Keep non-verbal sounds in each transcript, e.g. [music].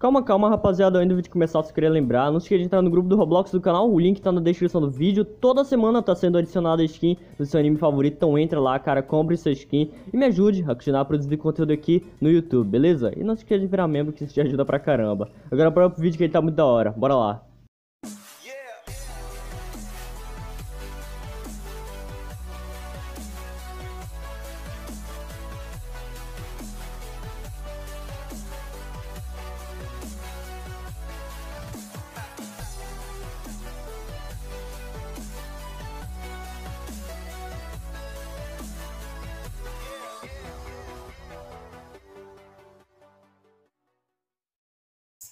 Calma, calma, rapaziada, antes de começar, se queria lembrar, não se esqueça de entrar no grupo do Roblox do canal, o link tá na descrição do vídeo. Toda semana tá sendo adicionada skin do seu anime favorito, então entra lá, cara, compre sua skin e me ajude a continuar a produzir conteúdo aqui no YouTube, beleza? E não se esqueça de virar membro que isso te ajuda pra caramba. Agora para o vídeo que ele tá muito da hora, bora lá.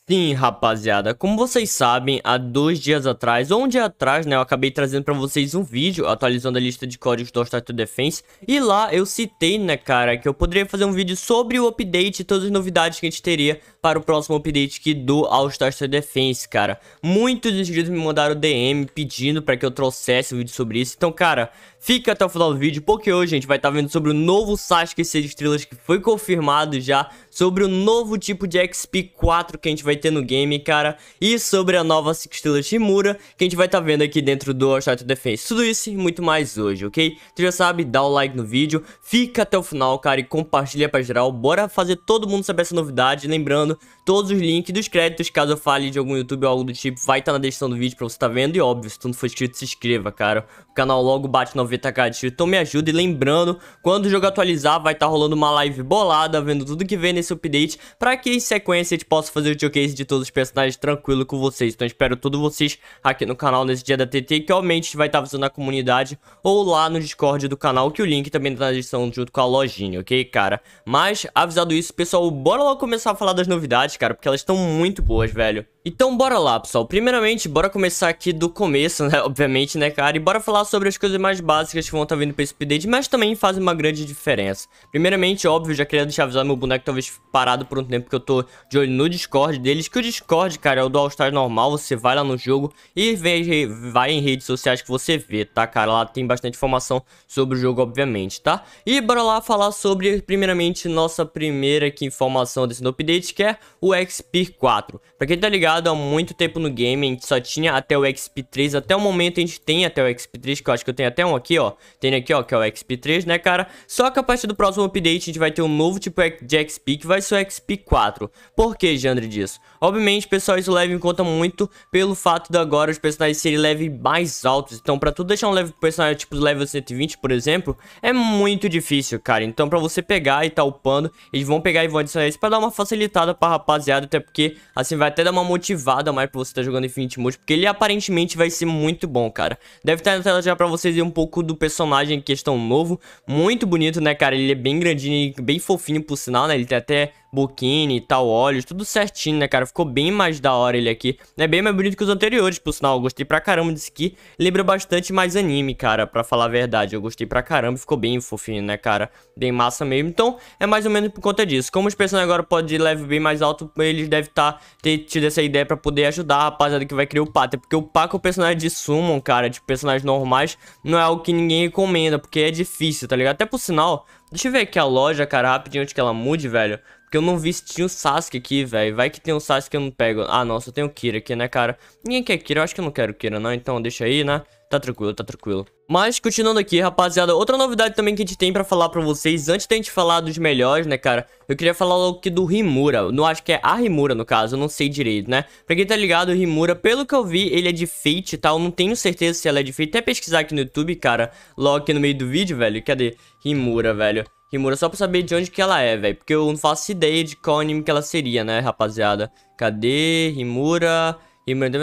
Sim, rapaziada, como vocês sabem, há dois dias atrás, ou um dia atrás, né, eu acabei trazendo para vocês um vídeo atualizando a lista de códigos do Star Defense, e lá eu citei, né, cara, que eu poderia fazer um vídeo sobre o update e todas as novidades que a gente teria para o próximo update aqui do All Star Defense, cara. Muitos inscritos me mandaram DM pedindo para que eu trouxesse um vídeo sobre isso, então, cara, fica até o final do vídeo, porque hoje a gente vai estar tá vendo sobre o novo Sasuke 6 estrelas que foi confirmado já, sobre o novo tipo de XP 4 que a gente vai vai ter no game, cara, e sobre a nova estrela Shimura, que a gente vai estar tá vendo aqui dentro do Shadow Defense. Tudo isso e muito mais hoje, ok? Tu então já sabe, dá o like no vídeo, fica até o final, cara, e compartilha pra geral. Bora fazer todo mundo saber essa novidade, lembrando, todos os links dos créditos, caso eu fale de algum YouTube ou algo do tipo, vai estar tá na descrição do vídeo pra você tá vendo, e óbvio, se tu não for inscrito, se inscreva, cara. O canal logo bate 90k de inscrito, então me ajuda, e lembrando, quando o jogo atualizar, vai estar tá rolando uma live bolada, vendo tudo que vem nesse update, pra que em sequência a gente possa fazer o showcase gameplays de todos os personagens tranquilo com vocês. Então espero todos vocês aqui no canal nesse dia da TT, que obviamente vai estar avisando na comunidade ou lá no Discord do canal, que o link também tá na descrição junto com a lojinha, ok, cara? Mas, avisado isso, pessoal, bora lá começar a falar das novidades, cara, porque elas estão muito boas, velho. Então bora lá, pessoal. Primeiramente, bora começar aqui do começo, né? [laughs] Obviamente, né, cara? E bora falar sobre as coisas mais básicas que vão estar tá vindo pra esse update, mas também fazem uma grande diferença. Primeiramente, óbvio, já queria deixar avisar meu boneco talvez parado por um tempo, que eu tô de olho no Discord deles, que o Discord, cara, é o do All Star normal, você vai lá no jogo e vê, vai em redes sociais que você vê, tá, cara? Lá tem bastante informação sobre o jogo, obviamente, tá? E bora lá falar sobre, primeiramente, nossa primeira aqui informação desse update, que é o XP 4. Pra quem tá ligado, há muito tempo no game, a gente só tinha até o XP3, até o momento a gente tem até o XP3, que eu acho que eu tenho até um aqui, ó, tenho aqui, ó, que é o XP3, né, cara? Só que a partir do próximo update a gente vai ter um novo tipo de XP, que vai ser o XP4. Por que, Jandre, disso? Obviamente, pessoal, isso leva em conta muito pelo fato de agora os personagens serem level mais altos, então pra tu deixar um leve personagem tipo level 120, por exemplo, é muito difícil, cara, então pra você pegar e tá upando, eles vão pegar e vão adicionar isso pra dar uma facilitada pra rapaziada, até porque, assim, vai até dar uma motivação motivado a mais pra você estar tá jogando Infinity Mode, porque ele aparentemente vai ser muito bom, cara. Deve estar na tela já pra vocês ver um pouco do personagem em questão novo. Muito bonito, né, cara? Ele é bem grandinho e bem fofinho, por sinal, né? Ele tem até Bukini e tal, olhos, tudo certinho, né, cara? Ficou bem mais da hora ele aqui. É bem mais bonito que os anteriores, por sinal. Eu gostei pra caramba desse aqui. Lembra bastante mais anime, cara, pra falar a verdade. Eu gostei pra caramba, ficou bem fofinho, né, cara? Bem massa mesmo. Então, é mais ou menos por conta disso. Como os personagens agora podem ir leve bem mais alto, eles devem tá, ter tido essa ideia pra poder ajudar a rapaziada que vai criar o pato é Porque o Paco é o personagem de Summon, cara, de personagens normais, não é algo que ninguém recomenda, porque é difícil, tá ligado? Até por sinal, deixa eu ver aqui a loja, cara, rapidinho antes que ela mude, velho. Porque eu não vi se tinha o Sasuke aqui, velho. Vai que tem o um Sasuke que eu não pego. Ah, nossa, eu tenho o Kira aqui, né, cara? Ninguém quer Kira, eu acho que eu não quero Kira, não. Então deixa aí, né? Tá tranquilo, tá tranquilo. Mas, continuando aqui, rapaziada, outra novidade também que a gente tem pra falar pra vocês, antes da gente falar dos melhores, né, cara, eu queria falar logo aqui do Rimura, não acho que é a Rimura, no caso, eu não sei direito, né? Pra quem tá ligado, o Rimura, pelo que eu vi, ele é de Fate e tá? tal, não tenho certeza se ela é de Fate, até pesquisar aqui no YouTube, cara, logo aqui no meio do vídeo, velho, cadê? Rimura, velho. Kimura só pra saber de onde que ela é, velho. Porque eu não faço ideia de qual anime que ela seria, né, rapaziada? Cadê? Rimura? Rimura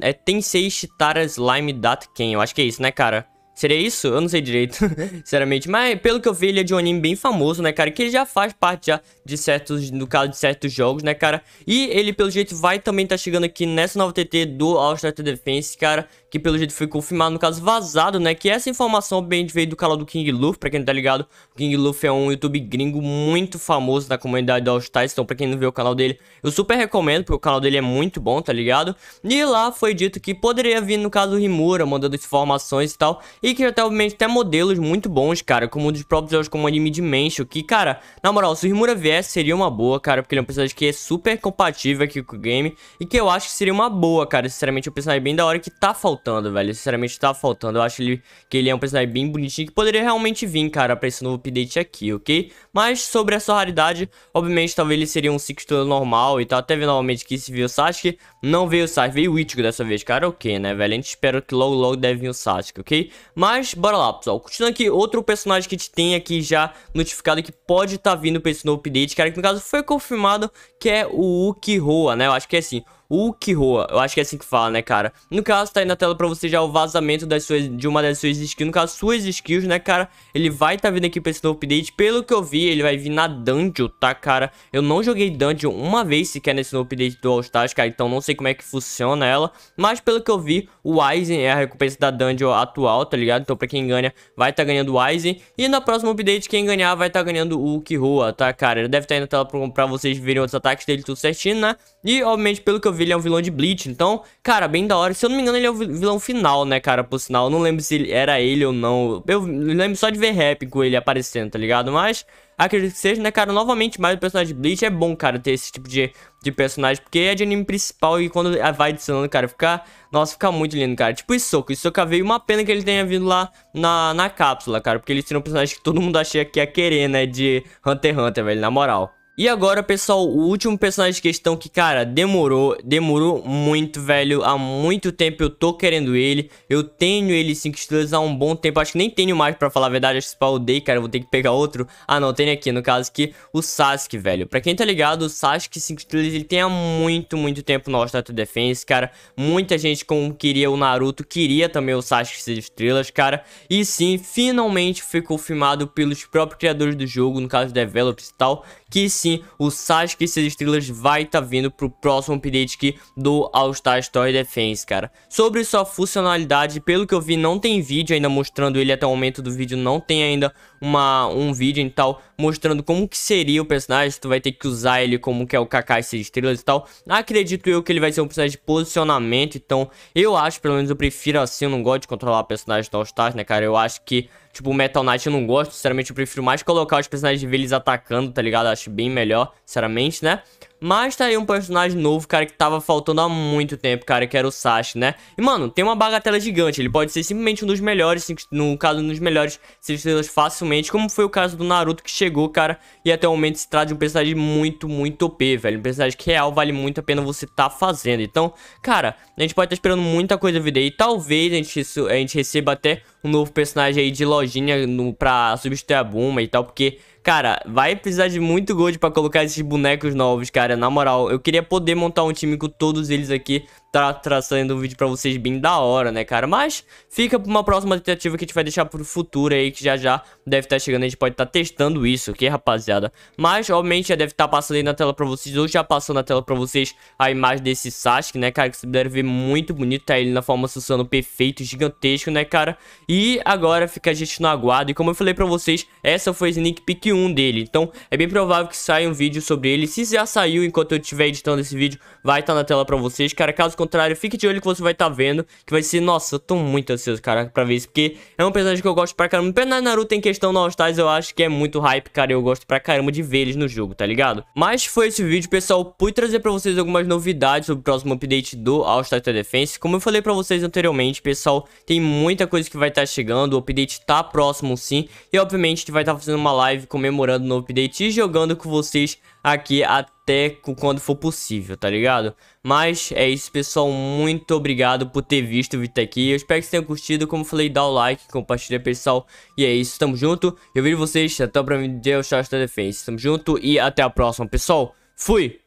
É Tensei Shitara Slime Dat Ken. Eu acho que é isso, né, cara? Seria isso? Eu não sei direito, [laughs] sinceramente. Mas pelo que eu vi, ele é de um anime bem famoso, né, cara? Que ele já faz parte já de certos, no caso de certos jogos, né, cara? E ele, pelo jeito, vai também tá chegando aqui nessa nova TT do all Defense, cara. Que pelo jeito foi confirmado, no caso, vazado, né? Que essa informação bem veio do canal do King Luffy, pra quem não tá ligado. O King Luffy é um YouTube gringo muito famoso na comunidade do All-Stars. Então, pra quem não viu o canal dele, eu super recomendo, porque o canal dele é muito bom, tá ligado? E lá foi dito que poderia vir, no caso, o Rimura, mandando informações e tal e que até obviamente até modelos muito bons, cara, como um dos próprios jogos como Anime Dimension, que, cara, na moral, se o Rimura viesse, seria uma boa, cara, porque ele é um personagem que é super compatível aqui com o game e que eu acho que seria uma boa, cara, sinceramente, é um personagem bem da hora que tá faltando, velho, sinceramente tá faltando, eu acho ele, que ele é um personagem bem bonitinho que poderia realmente vir, cara, pra esse novo update aqui, ok? Mas sobre a sua raridade, obviamente, talvez ele seria um 6 normal e tal, até vendo novamente que se viu o Sasuke, não veio o Sasuke, veio o Ichigo dessa vez, cara, ok, né, velho, a gente espera que logo logo deve vir o Sasuke, ok? Mas bora lá, pessoal. Continuando aqui, outro personagem que a gente tem aqui já notificado que pode estar tá vindo para esse novo update, cara, que no caso foi confirmado que é o Ukihoa, né? Eu acho que é assim. Ukihoa. Eu acho que é assim que fala, né, cara? No caso, tá aí na tela pra você já o vazamento das suas, de uma das suas skills. No caso, suas skills, né, cara? Ele vai tá vindo aqui pra esse novo update. Pelo que eu vi, ele vai vir na dungeon, tá, cara? Eu não joguei dungeon uma vez sequer nesse novo update do All Stars, cara. Então não sei como é que funciona ela. Mas pelo que eu vi, o Aizen é a recompensa da dungeon atual, tá ligado? Então pra quem ganha, vai tá ganhando o Aizen. E na próxima update, quem ganhar vai tá ganhando o Ukihoa, tá, cara? Ele deve estar tá aí na tela pra, pra vocês verem os ataques dele tudo certinho, né? E, obviamente, pelo que eu vi, ele é um vilão de Bleach. Então, cara, bem da hora. Se eu não me engano, ele é o vilão final, né, cara? Por sinal, eu não lembro se era ele ou não. Eu lembro só de ver rap com ele aparecendo, tá ligado? Mas acredito que seja, né, cara? Novamente, mais o personagem de Bleach é bom, cara, ter esse tipo de, de personagem, porque é de anime principal e quando vai adicionando, cara, fica. Nossa, fica muito lindo, cara. Tipo Isoka. Isoka veio uma pena que ele tenha vindo lá na, na cápsula, cara, porque ele seria um personagem que todo mundo achei que ia querer, né, de Hunter x Hunter, velho, na moral. E agora, pessoal, o último personagem de questão que, cara, demorou, demorou muito, velho. Há muito tempo eu tô querendo ele. Eu tenho ele 5 estrelas há um bom tempo. Acho que nem tenho mais, pra falar a verdade. Acho que day, cara. Vou ter que pegar outro. Ah, não, tenho aqui, no caso aqui, o Sasuke, velho. Pra quem tá ligado, o Sasuke 5 estrelas, ele tem há muito, muito tempo no All-Star Defense, cara. Muita gente como queria o Naruto, queria também o Sasuke 6 estrelas, cara. E sim, finalmente foi confirmado pelos próprios criadores do jogo, no caso, developers e tal, que sim, o Sasuke e estrelas vai estar tá vindo pro próximo update aqui do All Star Story Defense, cara. Sobre sua funcionalidade, pelo que eu vi, não tem vídeo ainda mostrando ele até o momento do vídeo, não tem ainda uma, um vídeo e tal, mostrando como que seria o personagem, tu vai ter que usar ele como que é o Kakai seis estrelas e tal. Acredito eu que ele vai ser um personagem de posicionamento, então eu acho, pelo menos eu prefiro assim, eu não gosto de controlar personagens do All Stars, né, cara? Eu acho que Tipo, o Metal Knight eu não gosto, sinceramente eu prefiro mais colocar os personagens de eles atacando, tá ligado? Acho bem melhor, sinceramente, né? Mas tá aí um personagem novo, cara, que tava faltando há muito tempo, cara, que era o Sashi, né? E, mano, tem uma bagatela gigante. Ele pode ser simplesmente um dos melhores, no caso, um dos melhores se estrelas facilmente, como foi o caso do Naruto, que chegou, cara, e até o momento se trata de um personagem muito, muito OP, velho. Um personagem que real vale muito a pena você tá fazendo. Então, cara, a gente pode estar tá esperando muita coisa vir daí. Talvez a gente, a gente receba até um novo personagem aí de lojinha no, pra substituir a Buma e tal, porque Cara, vai precisar de muito gold pra colocar esses bonecos novos, cara. Na moral, eu queria poder montar um time com todos eles aqui tá trazendo um vídeo pra vocês bem da hora, né, cara? Mas fica pra uma próxima tentativa que a gente vai deixar pro futuro aí, que já já deve estar tá chegando, a gente pode estar tá testando isso, ok, rapaziada? Mas, obviamente, já deve estar tá passando aí na tela pra vocês, ou já passou na tela pra vocês a imagem desse Sasuke, né, cara? Que vocês devem ver muito bonito, tá ele na forma Susano perfeito, gigantesco, né, cara? E agora fica a gente no aguardo, e como eu falei pra vocês, essa foi a sneak peek 1 dele, então é bem provável que saia um vídeo sobre ele, se já saiu enquanto eu estiver editando esse vídeo, vai estar tá na tela pra vocês, cara, caso contrário, fique de olho que você vai estar tá vendo. Que vai ser, nossa, eu tô muito ansioso, cara, pra ver isso. Porque é um personagem que eu gosto pra caramba. Pena Naruto em questão All-Stars, eu acho que é muito hype, cara. Eu gosto pra caramba de ver eles no jogo, tá ligado? Mas foi esse vídeo, pessoal. Pude trazer pra vocês algumas novidades sobre o próximo update do All Star Defense. Como eu falei pra vocês anteriormente, pessoal, tem muita coisa que vai estar tá chegando. O update tá próximo sim. E obviamente a gente vai estar tá fazendo uma live comemorando o novo update e jogando com vocês aqui até até quando for possível, tá ligado? Mas é isso, pessoal. Muito obrigado por ter visto o vídeo até aqui. Eu espero que vocês tenham curtido. Como falei, dá o like, compartilha, pessoal. E é isso, tamo junto. Eu vejo vocês. Até o próximo vídeo. Tchau, da defesa. Tamo junto e até a próxima, pessoal. Fui!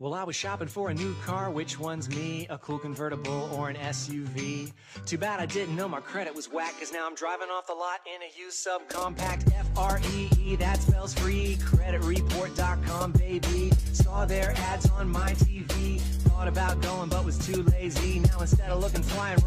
Well, I was shopping for a new car, which one's me? A cool convertible or an SUV? Too bad I didn't know my credit was whack, now I'm driving off the lot in a used subcompact. R-E-E, that spells free. Creditreport.com, baby. Saw their ads on my TV. Thought about going, but was too lazy. Now instead of looking flying.